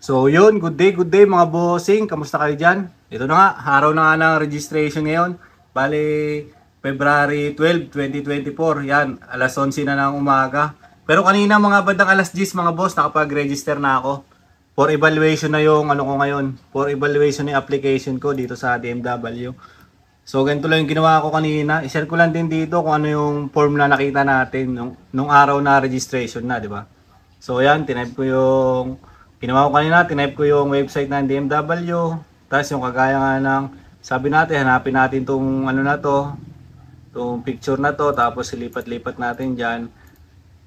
So yun, good day, good day mga bossing. Kamusta kayo dyan? Ito na nga, araw na nga ng registration ngayon. Bali, February 12, 2024. Yan, alas 11 na ng umaga. Pero kanina mga bandang alas 10 mga boss, nakapag-register na ako. For evaluation na yung ano ko ngayon. For evaluation ng application ko dito sa DMW. So ganito lang yung ginawa ko kanina. I-share ko lang din dito kung ano yung form na nakita natin nung, nung araw na registration na, di ba? So yan, tinaip ko yung Ginawa ko kanina, tinype ko yung website ng DMW. Tapos yung kagaya nga ng, sabi natin, hanapin natin itong ano na to, itong picture na to, tapos ilipat-lipat natin dyan.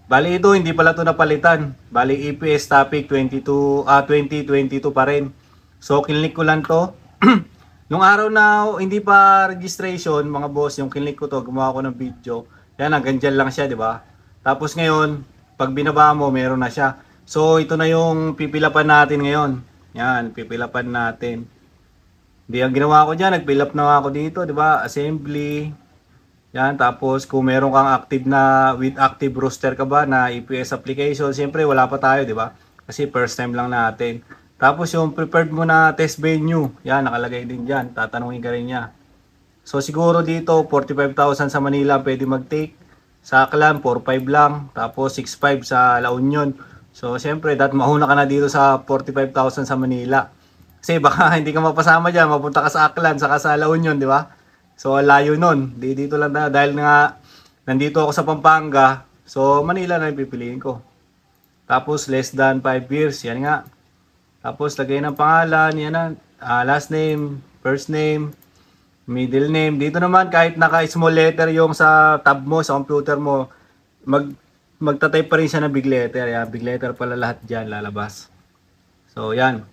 Bali ito, hindi pala to napalitan. Bali EPS topic 22, ah, 2022 pa rin. So, kinlik ko lang to. Nung araw na hindi pa registration, mga boss, yung kinlik ko to, gumawa ko ng video. Yan, hanggang dyan lang siya, di ba? Tapos ngayon, pag binaba mo, meron na siya. So ito na yung pipilapan natin ngayon. Yan, pipilapan natin. Di ang ginawa ko diyan, nagpilap na ako dito, 'di ba? Assembly. Yan, tapos kung meron kang active na with active roster ka ba na EPS application, siyempre wala pa tayo, 'di ba? Kasi first time lang natin. Tapos yung prepared mo na test venue, yan nakalagay din diyan. Tatanungin ka rin niya. So siguro dito 45,000 sa Manila pwede mag-take. Sa Aklan 45 lang, tapos 65 sa La Union. So, syempre, dat mahuna ka na dito sa 45,000 sa Manila. Kasi baka hindi ka mapasama dyan, mapunta ka sa Aklan, saka sa La Union, di ba? So, layo nun. Di dito lang tayo. Dahil nga, nandito ako sa Pampanga, so Manila na yung pipiliin ko. Tapos, less than 5 years, yan nga. Tapos, lagay ng pangalan, yan na. Uh, last name, first name, middle name. Dito naman, kahit naka-small letter yung sa tab mo, sa computer mo, mag magta-type pa rin siya na big letter. Yeah, big letter pala lahat dyan lalabas. So, yan.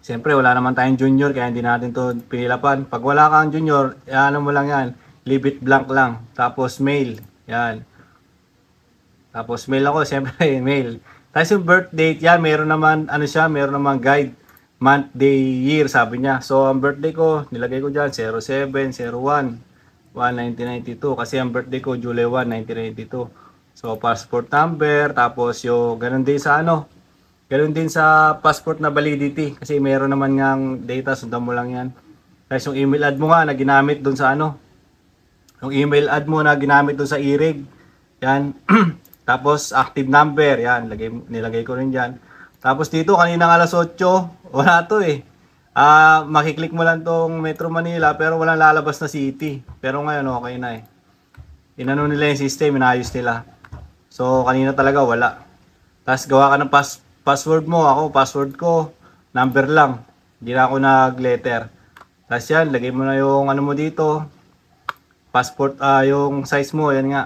Siyempre, wala naman tayong junior kaya hindi natin to pinilapan. Pag wala kang junior, ano mo lang yan. Leave it blank lang. Tapos mail. Yan. Tapos mail ako, siyempre mail. Tapos yung birth date, yan, meron naman, ano siya, meron naman guide month, day, year, sabi niya. So, ang birthday ko, nilagay ko dyan, 07, 01, 1992. Kasi ang birthday ko, July 1, 1992. So, passport number, tapos yung ganun din sa ano, ganun din sa passport na validity. Kasi meron naman ngang data, sundan mo lang yan. Tapos yung email ad mo nga na ginamit dun sa ano, yung email ad mo na ginamit dun sa irig, yan. tapos active number, yan, lagay, nilagay ko rin dyan. Tapos dito, kanina nga alas 8, wala to eh. Ah, uh, makiklik mo lang tong Metro Manila pero walang lalabas na city. Pero ngayon okay na eh. Inano nila yung system, inayos nila. So, kanina talaga wala. Tapos gawa ka ng pas password mo. Ako, password ko, number lang. Hindi na ako nag-letter. Tapos yan, lagay mo na yung ano mo dito. Passport, uh, yung size mo. Yan nga.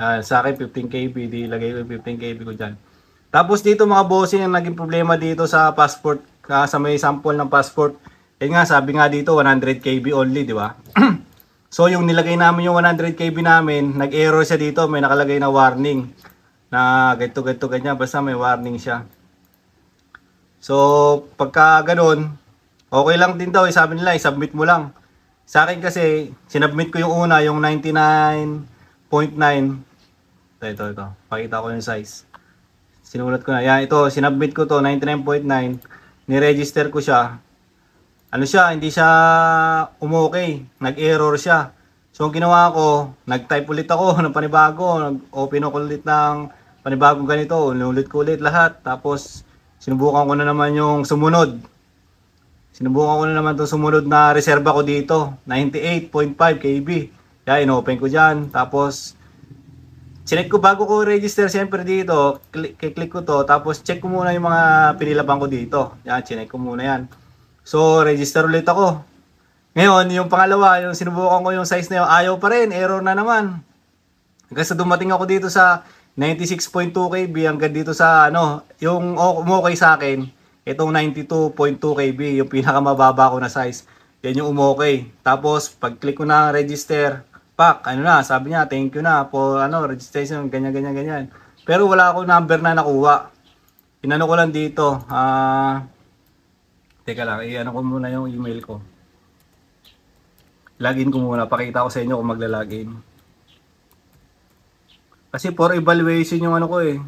Yan, sa akin 15KB. Di lagay ko yung 15KB ko dyan. Tapos dito mga bossing, ang naging problema dito sa passport, uh, sa may sample ng passport. Yan nga, sabi nga dito 100KB only, di ba? So yung nilagay namin yung 100 kb namin, nag-error siya dito, may nakalagay na warning. Na ganito, ganito, ganyan, basta may warning siya. So pagka ganun, okay lang din daw, eh, sabi nila, i-submit mo lang. Sa akin kasi, sinubmit ko yung una, yung 99.9. Ito, ito, ito. Pakita ko yung size. Sinulat ko na. Yan, ito, sinubmit ko to 99.9. Niregister ko siya ano siya, hindi siya umokay. Nag-error siya. So, ang ginawa ko, nag-type ulit ako ng panibago. Nag-open ako ulit ng panibago ganito. Ulit ko ulit lahat. Tapos, sinubukan ko na naman yung sumunod. Sinubukan ko na naman itong sumunod na reserva ko dito. 98.5 kb. Kaya, in-open ko dyan. Tapos, Sinek ko bago ko register siyempre dito, click, click ko to, tapos check ko muna yung mga pinilaban ko dito. Yan, sinek ko muna yan. So, register ulit ako. Ngayon, yung pangalawa, yung sinubukan ko yung size na yun, ayaw pa rin, error na naman. Kasi dumating ako dito sa 96.2 kb hanggang dito sa ano, yung umokay sa akin, itong 92.2 kb, yung pinakamababa ko na size. Yan yung umokay. Tapos, pag-click ko na register, pak, ano na, sabi niya, thank you na for ano, registration, ganyan, ganyan, ganyan. Pero wala akong number na nakuha. Inano ko lang dito, ah... Uh, Teka lang, i-ano ko muna yung email ko. Login ko muna, pakita ko sa inyo kung magla-login. Kasi for evaluation yung ano ko eh.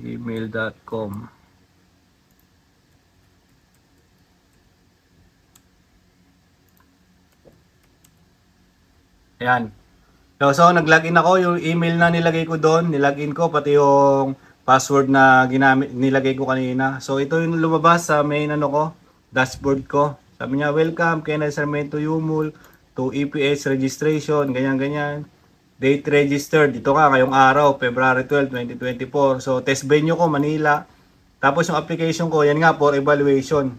Email.com Ayan. So, so nag-login ako, yung email na nilagay ko doon, nilagin ko, pati yung password na ginamit nilagay ko kanina. So ito yung lumabas sa main ano ko, dashboard ko. Sabi niya, welcome Kenneth Sarmento Yumul to EPS registration, ganyan-ganyan. Date registered, dito ka ngayong araw, February 12, 2024. So test venue ko, Manila. Tapos yung application ko, yan nga, for evaluation.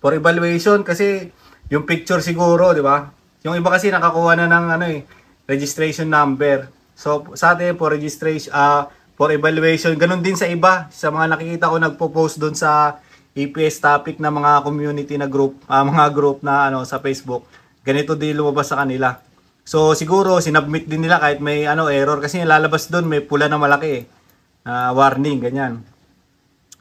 For evaluation kasi yung picture siguro, di ba? Yung iba kasi nakakuha na ng ano eh, registration number. So sa atin for registration, ah, uh, for evaluation. Ganon din sa iba, sa mga nakikita ko nagpo-post doon sa EPS topic na mga community na group, uh, mga group na ano sa Facebook. Ganito din lumabas sa kanila. So siguro sinubmit din nila kahit may ano error kasi lalabas doon may pula na malaki eh. Uh, warning ganyan.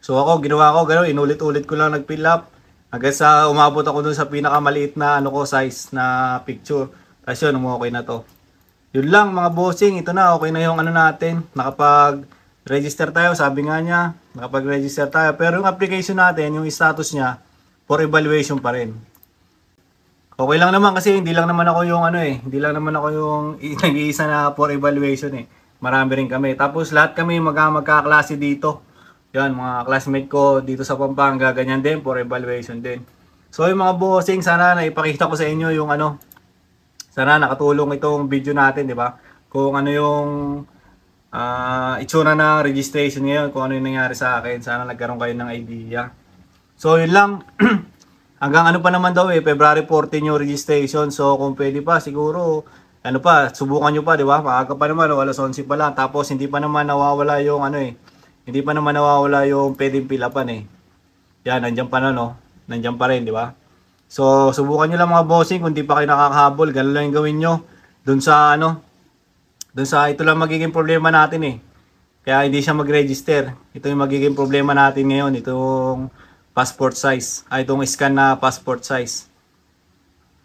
So ako ginawa ko ganoon inulit-ulit ko lang nag-fill up hanggang sa umabot ako doon sa pinakamaliit na ano ko size na picture. Kasi yun, okay na to. Yun lang mga bossing, ito na, okay na yung ano natin. Nakapag-register tayo, sabi nga niya, nakapag-register tayo. Pero yung application natin, yung status niya, for evaluation pa rin. Okay lang naman kasi hindi lang naman ako yung ano eh, hindi lang naman ako yung nag-iisa na for evaluation eh. Marami rin kami. Tapos lahat kami mag magkaklase dito. Yan, mga classmate ko dito sa Pampanga, ganyan din, for evaluation din. So yung mga bossing, sana na ipakita ko sa inyo yung ano, sana nakatulong itong video natin, di ba? Kung ano yung uh, itsura ng registration ngayon, kung ano yung nangyari sa akin. Sana nagkaroon kayo ng idea. So, yun lang. Hanggang ano pa naman daw eh, February 14 yung registration. So, kung pwede pa, siguro, ano pa, subukan nyo pa, di ba? Maaga pa naman, alas 11 pa lang. Tapos, hindi pa naman nawawala yung ano eh. Hindi pa naman nawawala yung pwedeng pilapan eh. Yan, nandiyan pa na, no? Nandiyan pa rin, di ba? So, subukan nyo lang mga bossing. Kung di pa kayo nakakahabol, ganun lang yung gawin nyo. Doon sa, ano, doon sa, ito lang magiging problema natin eh. Kaya hindi siya mag-register. Ito yung magiging problema natin ngayon. Itong passport size. Ay, ah, itong scan na passport size.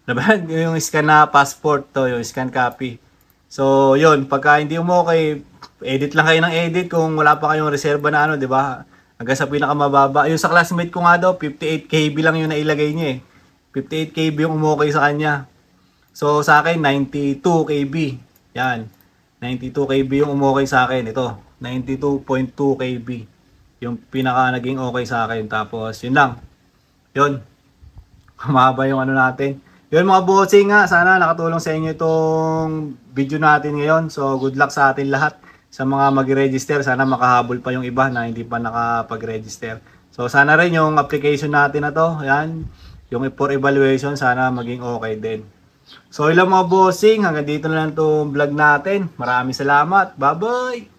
Diba? Yung scan na passport to, yung scan copy. So, yun. Pagka hindi mo okay, edit lang kayo ng edit kung wala pa kayong reserva na ano, di ba? Hanggang sa pinakamababa. Yung sa classmate ko nga daw, 58 KB lang yung nailagay niya eh. 58 kb yung umukay sa kanya. So sa akin 92 kb. Yan. 92 kb yung umukay sa akin ito. 92.2 kb. Yung pinaka naging okay sa akin tapos yun lang. Yun. Mahaba yung ano natin. Yun mga bossing nga, sana nakatulong sa inyo itong video natin ngayon. So good luck sa atin lahat sa mga mag-register. Sana makahabol pa yung iba na hindi pa nakapag-register. So sana rin yung application natin na to, yan, yung for evaluation sana maging okay din. So ilang mga bossing, hanggang dito na lang itong vlog natin. Maraming salamat. Bye-bye!